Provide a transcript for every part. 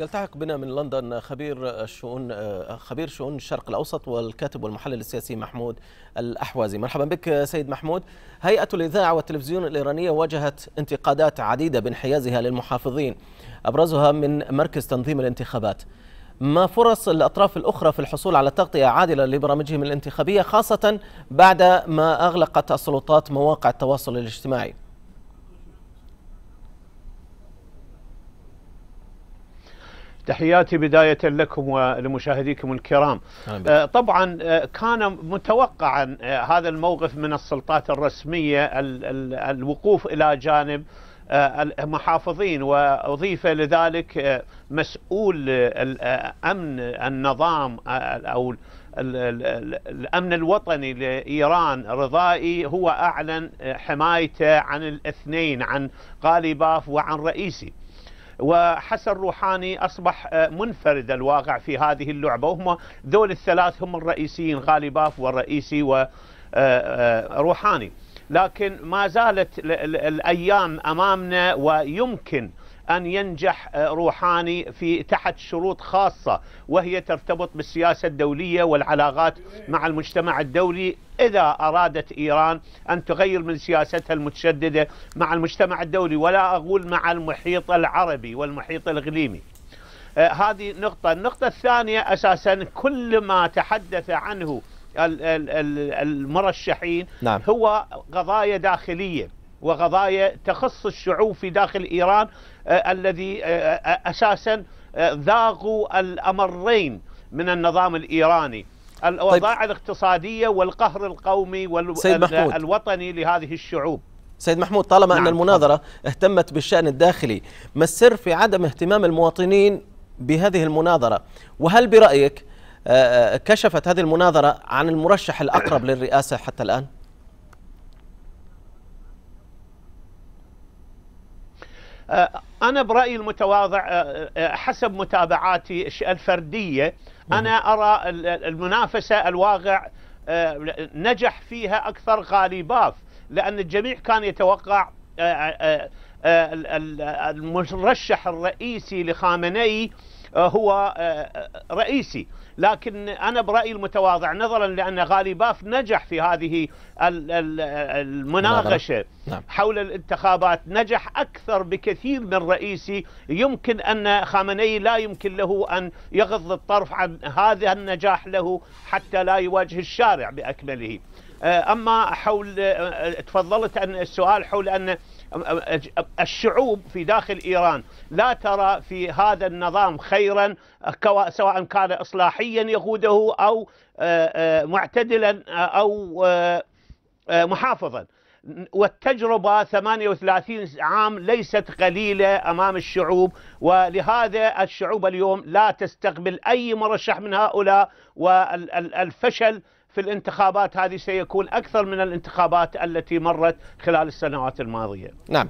يلتحق بنا من لندن خبير الشؤون خبير شؤون الشرق الاوسط والكاتب والمحلل السياسي محمود الاحوازي، مرحبا بك سيد محمود. هيئه الاذاعه والتلفزيون الايرانيه واجهت انتقادات عديده بانحيازها للمحافظين ابرزها من مركز تنظيم الانتخابات. ما فرص الاطراف الاخرى في الحصول على تغطيه عادله لبرامجهم الانتخابيه خاصه بعد ما اغلقت السلطات مواقع التواصل الاجتماعي؟ تحياتي بداية لكم ولمشاهديكم الكرام آه، طبعا آه، كان متوقعا آه، هذا الموقف من السلطات الرسمية الوقوف إلى جانب المحافظين وأضيف لذلك مسؤول الأمن النظام أو الأمن الوطني لإيران رضائي هو أعلن حمايته عن الاثنين عن قاليباف وعن رئيسي وحسن روحاني أصبح آه، منفرد الواقع في هذه اللعبة وهم ذول الثلاث هم الرئيسيين غالباف والرئيسي وروحاني آه، آه، لكن ما زالت الأيام أمامنا ويمكن أن ينجح آه، روحاني في تحت شروط خاصة وهي ترتبط بالسياسة الدولية والعلاقات مع المجتمع الدولي إذا أرادت إيران أن تغير من سياستها المتشددة مع المجتمع الدولي ولا أقول مع المحيط العربي والمحيط الإقليمي آه، هذه نقطة النقطة الثانية أساسا كل ما تحدث عنه المرشحين نعم. هو قضايا داخلية وقضايا تخص الشعوب في داخل إيران آه، الذي آه، آه، أساسا ذاقوا الأمرين من النظام الإيراني الأوضاع طيب. الاقتصادية والقهر القومي والوطني لهذه الشعوب سيد محمود طالما نعم. أن المناظرة اهتمت بالشأن الداخلي ما السر في عدم اهتمام المواطنين بهذه المناظرة وهل برأيك كشفت هذه المناظرة عن المرشح الأقرب للرئاسة حتى الآن؟ آه، أنا برأيي المتواضع آه، آه، حسب متابعاتي الفردية نعم. أنا أرى المنافسة الواقع نجح فيها أكثر غاليباف لأن الجميع كان يتوقع المرشح الرئيسي لخامنئي هو رئيسي لكن أنا برأيي المتواضع نظرا لأن باف نجح في هذه المناقشة نعم، نعم. حول الانتخابات نجح أكثر بكثير من رئيسي يمكن أن خامنئي لا يمكن له أن يغض الطرف عن هذا النجاح له حتى لا يواجه الشارع بأكمله آه، أما حول آه، تفضلت أن السؤال حول أن آه، الشعوب في داخل إيران لا ترى في هذا النظام خيرا سواء كان إصلاحيا شرعيا يقوده أو آه، آه، معتدلا آه، أو محافظا والتجربة 38 عام ليست قليلة أمام الشعوب ولهذا الشعوب اليوم لا تستقبل أي مرشح من هؤلاء والفشل في الانتخابات هذه سيكون أكثر من الانتخابات التي مرت خلال السنوات الماضية نعم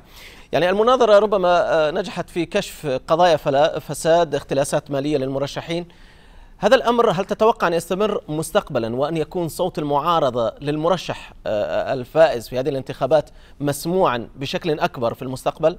يعني المناظرة ربما نجحت في كشف قضايا فساد اختلاسات مالية للمرشحين هذا الأمر هل تتوقع أن يستمر مستقبلا وأن يكون صوت المعارضة للمرشح آه، آه، الفائز في هذه الانتخابات مسموعا بشكل أكبر في المستقبل؟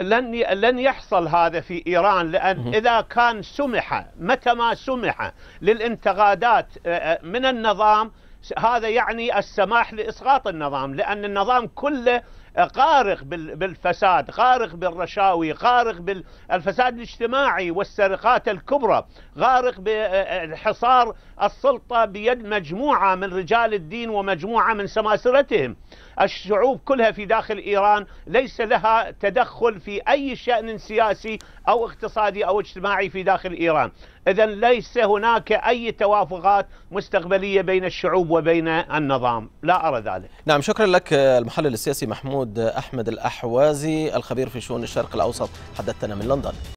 لن لن يحصل هذا في ايران لان اذا كان سمح متى ما سمح للانتقادات آه، من النظام هذا يعني السماح لاسقاط النظام لان النظام كله غارق بالفساد غارق بالرشاوي غارق بالفساد الاجتماعي والسرقات الكبرى غارق بحصار آه، آه، السلطة بيد مجموعة من رجال الدين ومجموعة من سماسرتهم الشعوب كلها في داخل إيران ليس لها تدخل في أي شأن سياسي أو اقتصادي أو اجتماعي في داخل إيران إذا ليس هناك أي توافقات مستقبلية بين الشعوب وبين النظام لا أرى ذلك نعم شكرا لك آه، المحلل السياسي محمود آه، أحمد الأحوازي الخبير في شؤون الشرق الأوسط حدثتنا من لندن